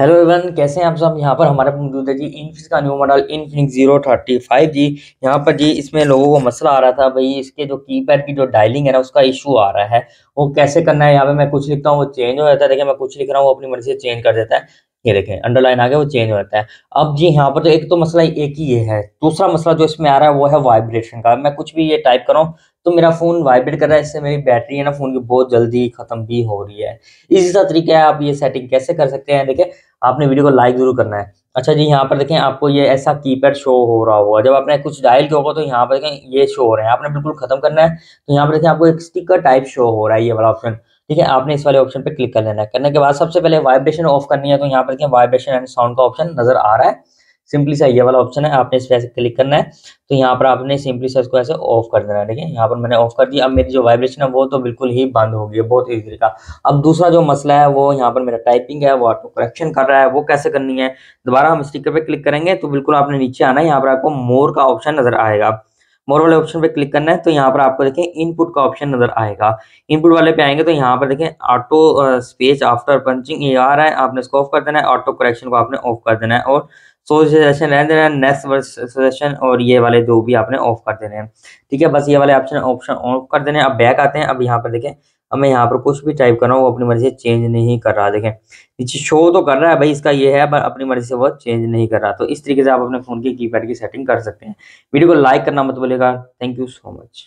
hello everyone कैसे हैं आप सब यहाँ पर हमारे मौजूद है जी इनफिक्स का new model Infinix zero thirty five G यहाँ पर जी इसमें लोगों को मसला आ रहा था भाई इसके जो कीपैड की जो डायलिंग है ना उसका इशू आ रहा है वो कैसे करना है यहाँ पे मैं कुछ लिखता हूँ वो चेंज हो जाता है देखिए मैं कुछ लिख रहा हूँ वो अपनी मर्जी से चेंज कर देता है ये देखें अंडरलाइन आ गया वो चेंज हो जाता है अब जी यहाँ पर तो एक तो मसला एक ही ये है दूसरा मसला जो इसमें आ रहा है वो है वाइब्रेशन का मैं कुछ भी ये टाइप कर रहा तो मेरा फ़ोन वाइब्रेट कर रहा है इससे मेरी बैटरी है ना फ़ोन की बहुत जल्दी ख़त्म भी हो रही है इसी सा तरीका है आप ये सेटिंग कैसे कर सकते हैं देखिए आपने वीडियो को लाइक ज़रूर करना है अच्छा जी यहाँ पर देखें आपको ये ऐसा कीपैड शो हो रहा होगा जब आपने कुछ डायल किया होगा तो यहाँ पर देखें ये शो हो रहे हैं आपने बिल्कुल ख़त्म करना है तो यहाँ पर देखें आपको एक स्टिकर टाइप शो हो रहा है ये वाला ऑप्शन ठीक है आपने इस वाले ऑप्शन पर क्लिक कर लेना है करने के बाद सबसे पहले वाइब्रेशन ऑफ करनी है तो यहाँ पर देखें वाइब्रेशन एंड साउंड का ऑप्शन नज़र आ रहा है सिंपली सा ये वाला ऑप्शन है आपने इस पर ऐसे क्लिक करना है तो यहाँ पर आपने सिंपली सा इसको ऐसे ऑफ कर देना है ठीक है यहाँ पर मैंने ऑफ कर दिया अब मेरी जो वाइब्रेशन है वो तो बिल्कुल ही बंद हो गई है बहुत ईजी तरीका अब दूसरा जो मसला है वो यहाँ पर मेरा टाइपिंग है वो ऑटो करेक्शन कर रहा है वो कैसे करनी है दोबारा हम स्टिकर पर क्लिक करेंगे तो बिल्कुल आपने नीचे आना है यहाँ पर आपको मोर का ऑप्शन नजर आएगा मोर वाले ऑप्शन पे क्लिक करना है तो यहाँ पर आपको देखें इनपुट का ऑप्शन नजर आएगा इनपुट वाले पे आएंगे तो यहाँ पर देखें ऑटो स्पेस आफ्टर पंचिंग ये आ रहा है आपने इसको ऑफ कर देना है ऑटो करेक्शन को आपने ऑफ कर देना है और सो सजेशन रहने देना है नेक्स्ट सजेशन और ये वाले दो भी आपने ऑफ कर देने हैं ठीक है बस ये वाले ऑप्शन ऑप्शन ऑफ कर देने अब बैक आते हैं अब यहाँ पर देखें अब मैं यहाँ पर कुछ भी टाइप कर रहा हूँ वो अपनी मर्जी से चेंज नहीं कर रहा देखें नीचे शो तो कर रहा है भाई इसका ये है पर अपनी मर्जी से वो चेंज नहीं कर रहा तो इस तरीके से आप अपने फ़ोन की कीपैड की सेटिंग कर सकते हैं वीडियो को लाइक करना मत बोलेगा थैंक यू सो मच